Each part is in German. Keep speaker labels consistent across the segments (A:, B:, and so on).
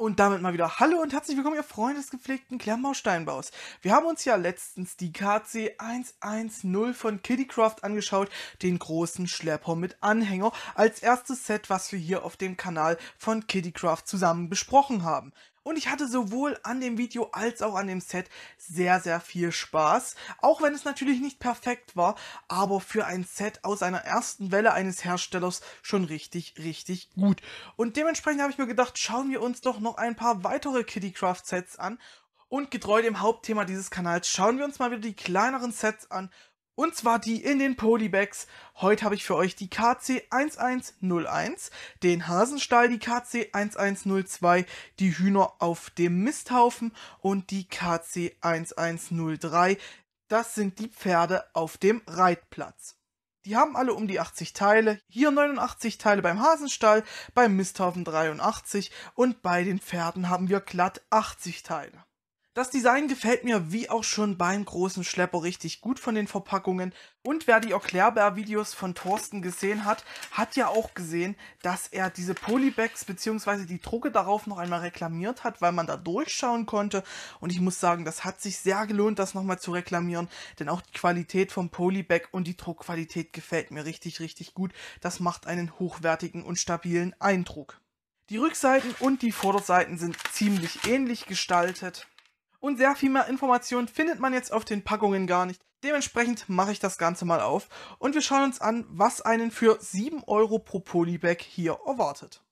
A: Und damit mal wieder Hallo und herzlich willkommen, ihr Freunde des gepflegten klemmau Wir haben uns ja letztens die KC 110 von Kittycraft angeschaut, den großen Schlepper mit Anhänger, als erstes Set, was wir hier auf dem Kanal von Kittycraft zusammen besprochen haben. Und ich hatte sowohl an dem Video als auch an dem Set sehr, sehr viel Spaß. Auch wenn es natürlich nicht perfekt war, aber für ein Set aus einer ersten Welle eines Herstellers schon richtig, richtig gut. Und dementsprechend habe ich mir gedacht, schauen wir uns doch noch ein paar weitere Kittycraft Sets an. Und getreu dem Hauptthema dieses Kanals schauen wir uns mal wieder die kleineren Sets an und zwar die in den Polybags. Heute habe ich für euch die KC 1101, den Hasenstall, die KC 1102, die Hühner auf dem Misthaufen und die KC 1103. Das sind die Pferde auf dem Reitplatz. Die haben alle um die 80 Teile, hier 89 Teile beim Hasenstall, beim Misthaufen 83 und bei den Pferden haben wir glatt 80 Teile. Das Design gefällt mir wie auch schon beim großen Schlepper richtig gut von den Verpackungen. Und wer die Erklärbär-Videos von Thorsten gesehen hat, hat ja auch gesehen, dass er diese Polybags bzw. die Drucke darauf noch einmal reklamiert hat, weil man da durchschauen konnte. Und ich muss sagen, das hat sich sehr gelohnt, das nochmal zu reklamieren, denn auch die Qualität vom Polybag und die Druckqualität gefällt mir richtig, richtig gut. Das macht einen hochwertigen und stabilen Eindruck. Die Rückseiten und die Vorderseiten sind ziemlich ähnlich gestaltet und sehr viel mehr Informationen findet man jetzt auf den Packungen gar nicht. Dementsprechend mache ich das Ganze mal auf und wir schauen uns an, was einen für 7 Euro pro Polybag hier erwartet.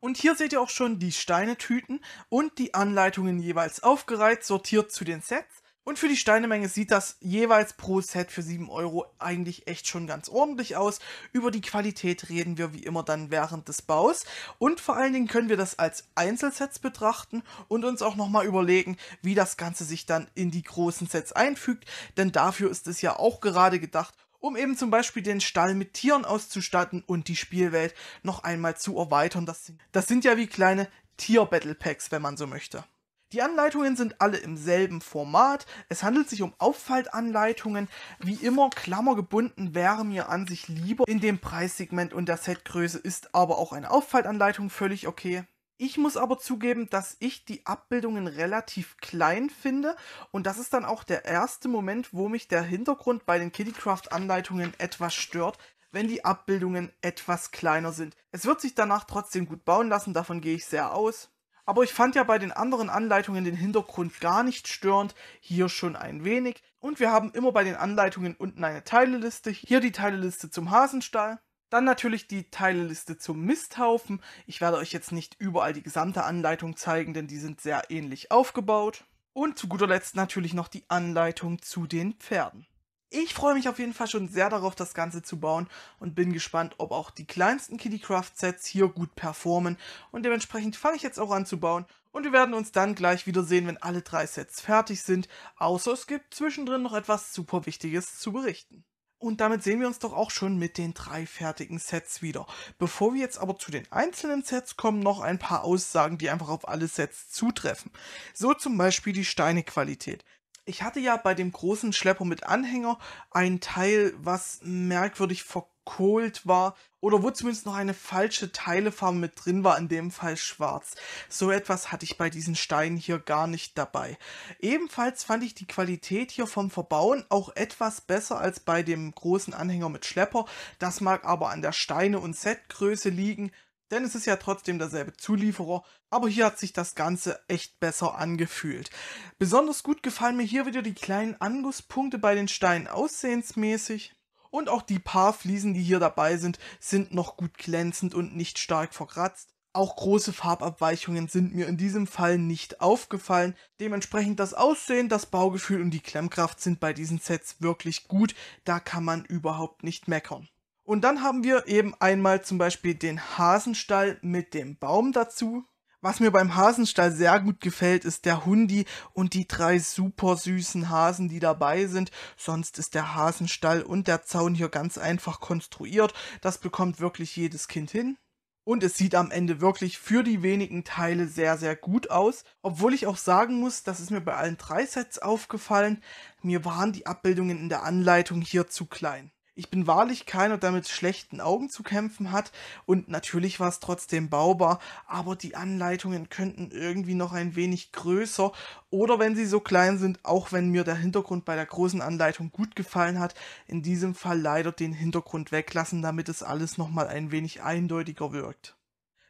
A: Und hier seht ihr auch schon die Steinetüten und die Anleitungen jeweils aufgereiht, sortiert zu den Sets und für die Steinemenge sieht das jeweils pro Set für 7 Euro eigentlich echt schon ganz ordentlich aus. Über die Qualität reden wir wie immer dann während des Baus. Und vor allen Dingen können wir das als Einzelsets betrachten und uns auch nochmal überlegen, wie das Ganze sich dann in die großen Sets einfügt. Denn dafür ist es ja auch gerade gedacht, um eben zum Beispiel den Stall mit Tieren auszustatten und die Spielwelt noch einmal zu erweitern. Das sind, ja wie kleine Tier-Battle Packs, wenn man so möchte. Die Anleitungen sind alle im selben Format. Es handelt sich um Auffaltanleitungen. Wie immer, klammergebunden wäre mir an sich lieber in dem Preissegment und der Setgröße ist aber auch eine Auffaltanleitung völlig okay. Ich muss aber zugeben, dass ich die Abbildungen relativ klein finde und das ist dann auch der erste Moment, wo mich der Hintergrund bei den Kittycraft-Anleitungen etwas stört, wenn die Abbildungen etwas kleiner sind. Es wird sich danach trotzdem gut bauen lassen, davon gehe ich sehr aus aber ich fand ja bei den anderen Anleitungen den Hintergrund gar nicht störend, hier schon ein wenig. Und wir haben immer bei den Anleitungen unten eine Teileliste, hier die Teileliste zum Hasenstall, dann natürlich die Teileliste zum Misthaufen. Ich werde euch jetzt nicht überall die gesamte Anleitung zeigen, denn die sind sehr ähnlich aufgebaut. Und zu guter Letzt natürlich noch die Anleitung zu den Pferden. Ich freue mich auf jeden Fall schon sehr darauf, das Ganze zu bauen und bin gespannt, ob auch die kleinsten Kittycraft Sets hier gut performen und dementsprechend fange ich jetzt auch an zu bauen und wir werden uns dann gleich wiedersehen, wenn alle drei Sets fertig sind, außer es gibt zwischendrin noch etwas super Wichtiges zu berichten. Und damit sehen wir uns doch auch schon mit den drei fertigen Sets wieder. Bevor wir jetzt aber zu den einzelnen Sets kommen, noch ein paar Aussagen, die einfach auf alle Sets zutreffen. So zum Beispiel die Steinequalität ich hatte ja bei dem großen Schlepper mit Anhänger ein Teil, was merkwürdig verkohlt war oder wo zumindest noch eine falsche Teilefarbe mit drin war, in dem Fall schwarz. So etwas hatte ich bei diesen Steinen hier gar nicht dabei. Ebenfalls fand ich die Qualität hier vom Verbauen auch etwas besser als bei dem großen Anhänger mit Schlepper. Das mag aber an der Steine- und Setgröße liegen denn es ist ja trotzdem derselbe Zulieferer, aber hier hat sich das Ganze echt besser angefühlt. Besonders gut gefallen mir hier wieder die kleinen Angusspunkte bei den Steinen aussehensmäßig. Und auch die paar Fliesen, die hier dabei sind, sind noch gut glänzend und nicht stark verkratzt. Auch große Farbabweichungen sind mir in diesem Fall nicht aufgefallen. Dementsprechend das Aussehen, das Baugefühl und die Klemmkraft sind bei diesen Sets wirklich gut. Da kann man überhaupt nicht meckern. Und dann haben wir eben einmal zum Beispiel den Hasenstall mit dem Baum dazu. Was mir beim Hasenstall sehr gut gefällt, ist der Hundi und die drei super süßen Hasen, die dabei sind. Sonst ist der Hasenstall und der Zaun hier ganz einfach konstruiert. Das bekommt wirklich jedes Kind hin. Und es sieht am Ende wirklich für die wenigen Teile sehr, sehr gut aus. Obwohl ich auch sagen muss, das ist mir bei allen drei Sets aufgefallen, mir waren die Abbildungen in der Anleitung hier zu klein ich bin wahrlich keiner, der mit schlechten Augen zu kämpfen hat, und natürlich war es trotzdem baubar, aber die Anleitungen könnten irgendwie noch ein wenig größer, oder wenn sie so klein sind, auch wenn mir der Hintergrund bei der großen Anleitung gut gefallen hat, in diesem Fall leider den Hintergrund weglassen, damit es alles nochmal ein wenig eindeutiger wirkt.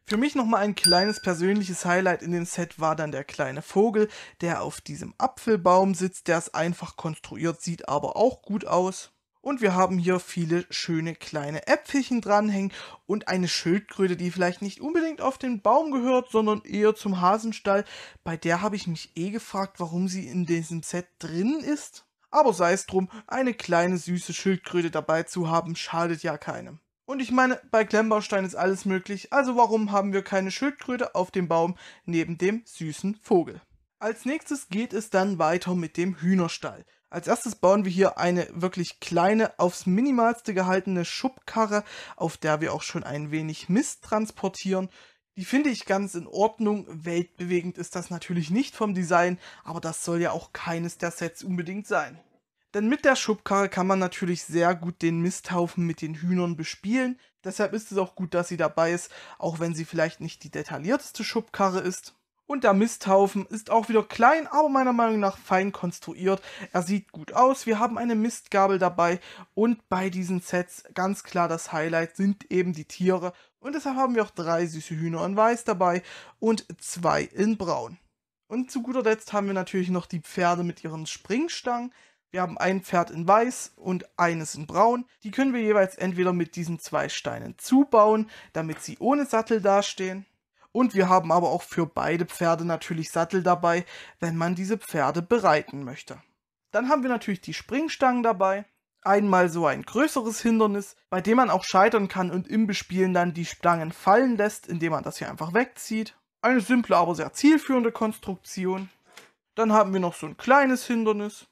A: Für mich nochmal ein kleines persönliches Highlight in dem Set war dann der kleine Vogel, der auf diesem Apfelbaum sitzt, der es einfach konstruiert, sieht aber auch gut aus. Und wir haben hier viele schöne kleine Äpfelchen dranhängen und eine Schildkröte, die vielleicht nicht unbedingt auf den Baum gehört, sondern eher zum Hasenstall. Bei der habe ich mich eh gefragt, warum sie in diesem Set drin ist. Aber sei es drum, eine kleine süße Schildkröte dabei zu haben, schadet ja keinem. Und ich meine, bei Klemmbaustein ist alles möglich, also warum haben wir keine Schildkröte auf dem Baum neben dem süßen Vogel? Als nächstes geht es dann weiter mit dem Hühnerstall. Als erstes bauen wir hier eine wirklich kleine, aufs minimalste gehaltene Schubkarre, auf der wir auch schon ein wenig Mist transportieren. Die finde ich ganz in Ordnung. Weltbewegend ist das natürlich nicht vom Design, aber das soll ja auch keines der Sets unbedingt sein. Denn mit der Schubkarre kann man natürlich sehr gut den Misthaufen mit den Hühnern bespielen. Deshalb ist es auch gut, dass sie dabei ist, auch wenn sie vielleicht nicht die detaillierteste Schubkarre ist. Und der Misthaufen ist auch wieder klein, aber meiner Meinung nach fein konstruiert. Er sieht gut aus. Wir haben eine Mistgabel dabei. Und bei diesen Sets ganz klar das Highlight sind eben die Tiere. Und deshalb haben wir auch drei süße Hühner in Weiß dabei und zwei in Braun. Und zu guter Letzt haben wir natürlich noch die Pferde mit ihren Springstangen. Wir haben ein Pferd in weiß und eines in braun. Die können wir jeweils entweder mit diesen zwei Steinen zubauen, damit sie ohne Sattel dastehen. Und wir haben aber auch für beide Pferde natürlich Sattel dabei, wenn man diese Pferde bereiten möchte. Dann haben wir natürlich die Springstangen dabei. Einmal so ein größeres Hindernis, bei dem man auch scheitern kann und im Bespielen dann die Stangen fallen lässt, indem man das hier einfach wegzieht. Eine simple, aber sehr zielführende Konstruktion. Dann haben wir noch so ein kleines Hindernis.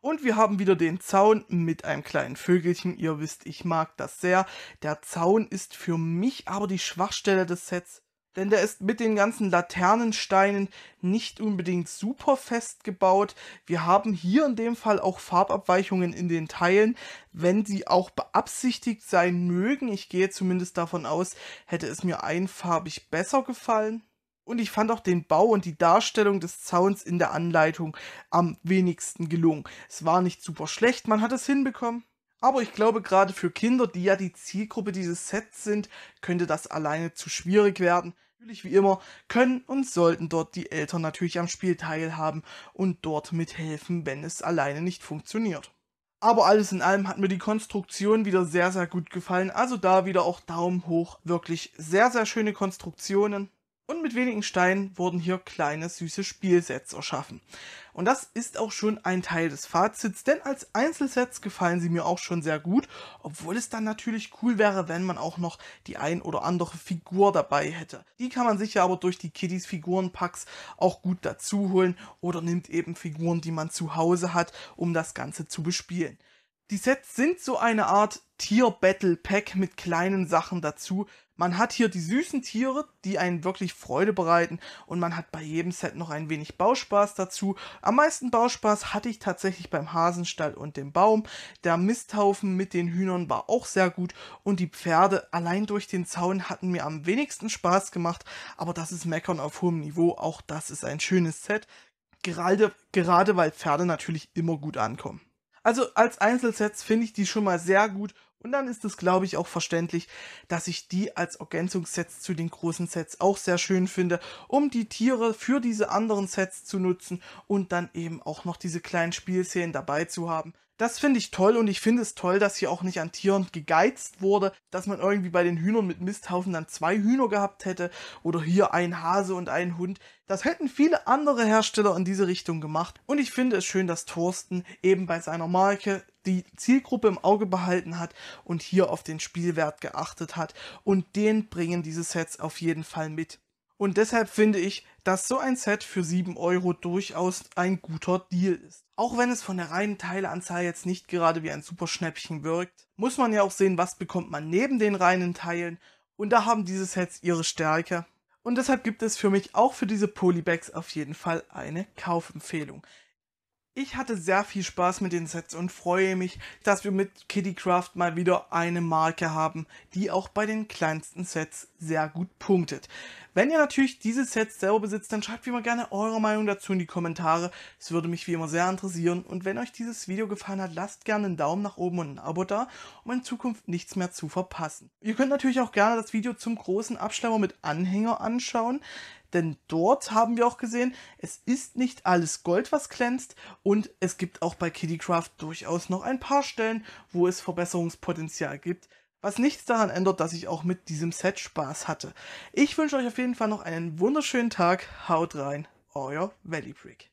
A: Und wir haben wieder den Zaun mit einem kleinen Vögelchen. Ihr wisst, ich mag das sehr. Der Zaun ist für mich aber die Schwachstelle des Sets denn der ist mit den ganzen Laternensteinen nicht unbedingt super fest gebaut. Wir haben hier in dem Fall auch Farbabweichungen in den Teilen, wenn sie auch beabsichtigt sein mögen. Ich gehe zumindest davon aus, hätte es mir einfarbig besser gefallen. Und ich fand auch den Bau und die Darstellung des Zauns in der Anleitung am wenigsten gelungen. Es war nicht super schlecht, man hat es hinbekommen. Aber ich glaube, gerade für Kinder, die ja die Zielgruppe dieses Sets sind, könnte das alleine zu schwierig werden. Natürlich wie immer können und sollten dort die Eltern natürlich am Spiel teilhaben und dort mithelfen, wenn es alleine nicht funktioniert. Aber alles in allem hat mir die Konstruktion wieder sehr, sehr gut gefallen. Also da wieder auch Daumen hoch. Wirklich sehr, sehr schöne Konstruktionen. Und mit wenigen Steinen wurden hier kleine süße Spielsets erschaffen. Und das ist auch schon ein Teil des Fazits, denn als Einzelsets gefallen sie mir auch schon sehr gut, obwohl es dann natürlich cool wäre, wenn man auch noch die ein oder andere Figur dabei hätte. Die kann man sicher aber durch die Kiddies Figurenpacks auch gut dazu holen oder nimmt eben Figuren, die man zu Hause hat, um das Ganze zu bespielen. Die Sets sind so eine Art Tier-Battle-Pack mit kleinen Sachen dazu. Man hat hier die süßen Tiere, die einen wirklich Freude bereiten und man hat bei jedem Set noch ein wenig Bauspaß dazu. Am meisten Bauspaß hatte ich tatsächlich beim Hasenstall und dem Baum. Der Misthaufen mit den Hühnern war auch sehr gut und die Pferde allein durch den Zaun hatten mir am wenigsten Spaß gemacht, aber das ist Meckern auf hohem Niveau, auch das ist ein schönes Set. Gerade, gerade weil Pferde natürlich immer gut ankommen. Also als Einzelsets finde ich die schon mal sehr gut und dann ist es, glaube ich, auch verständlich, dass ich die als Ergänzungssets zu den großen Sets auch sehr schön finde, um die Tiere für diese anderen Sets zu nutzen und dann eben auch noch diese kleinen Spielszenen dabei zu haben. Das finde ich toll und ich finde es toll, dass hier auch nicht an Tieren gegeizt wurde, dass man irgendwie bei den Hühnern mit Misthaufen dann zwei Hühner gehabt hätte oder hier ein Hase und ein Hund. Das hätten viele andere Hersteller in diese Richtung gemacht und ich finde es schön, dass Thorsten eben bei seiner Marke die Zielgruppe im Auge behalten hat und hier auf den Spielwert geachtet hat und den bringen diese Sets auf jeden Fall mit. Und deshalb finde ich, dass so ein Set für 7 Euro durchaus ein guter Deal ist. Auch wenn es von der reinen Teileanzahl jetzt nicht gerade wie ein Superschnäppchen wirkt, muss man ja auch sehen, was bekommt man neben den reinen Teilen und da haben diese Sets ihre Stärke. Und deshalb gibt es für mich auch für diese Polybags auf jeden Fall eine Kaufempfehlung. Ich hatte sehr viel Spaß mit den Sets und freue mich, dass wir mit Kittycraft mal wieder eine Marke haben, die auch bei den kleinsten Sets sehr gut punktet. Wenn ihr natürlich diese Sets selber besitzt, dann schreibt wie immer gerne eure Meinung dazu in die Kommentare. Es würde mich wie immer sehr interessieren. Und wenn euch dieses Video gefallen hat, lasst gerne einen Daumen nach oben und ein Abo da, um in Zukunft nichts mehr zu verpassen. Ihr könnt natürlich auch gerne das Video zum großen Abschlepper mit Anhänger anschauen denn dort haben wir auch gesehen, es ist nicht alles Gold, was glänzt und es gibt auch bei Kittycraft durchaus noch ein paar Stellen, wo es Verbesserungspotenzial gibt. Was nichts daran ändert, dass ich auch mit diesem Set Spaß hatte. Ich wünsche euch auf jeden Fall noch einen wunderschönen Tag. Haut rein, euer Valley Prick.